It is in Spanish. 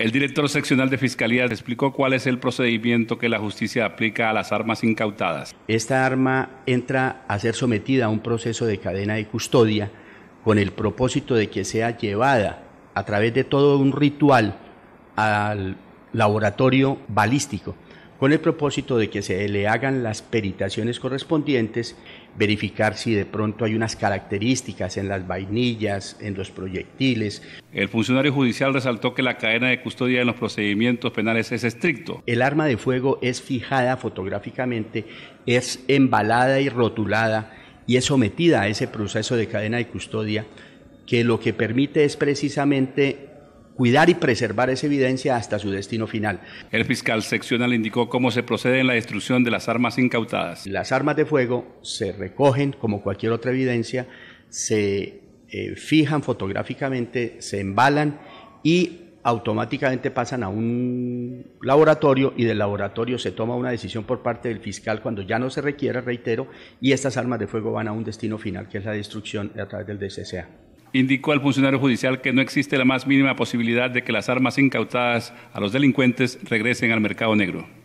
El director seccional de Fiscalía explicó cuál es el procedimiento que la justicia aplica a las armas incautadas. Esta arma entra a ser sometida a un proceso de cadena de custodia con el propósito de que sea llevada a través de todo un ritual al laboratorio balístico con el propósito de que se le hagan las peritaciones correspondientes, verificar si de pronto hay unas características en las vainillas, en los proyectiles. El funcionario judicial resaltó que la cadena de custodia en los procedimientos penales es estricto. El arma de fuego es fijada fotográficamente, es embalada y rotulada y es sometida a ese proceso de cadena de custodia que lo que permite es precisamente cuidar y preservar esa evidencia hasta su destino final. El fiscal seccional indicó cómo se procede en la destrucción de las armas incautadas. Las armas de fuego se recogen como cualquier otra evidencia, se eh, fijan fotográficamente, se embalan y automáticamente pasan a un laboratorio y del laboratorio se toma una decisión por parte del fiscal cuando ya no se requiera, reitero, y estas armas de fuego van a un destino final que es la destrucción a través del DCCA indicó al funcionario judicial que no existe la más mínima posibilidad de que las armas incautadas a los delincuentes regresen al mercado negro.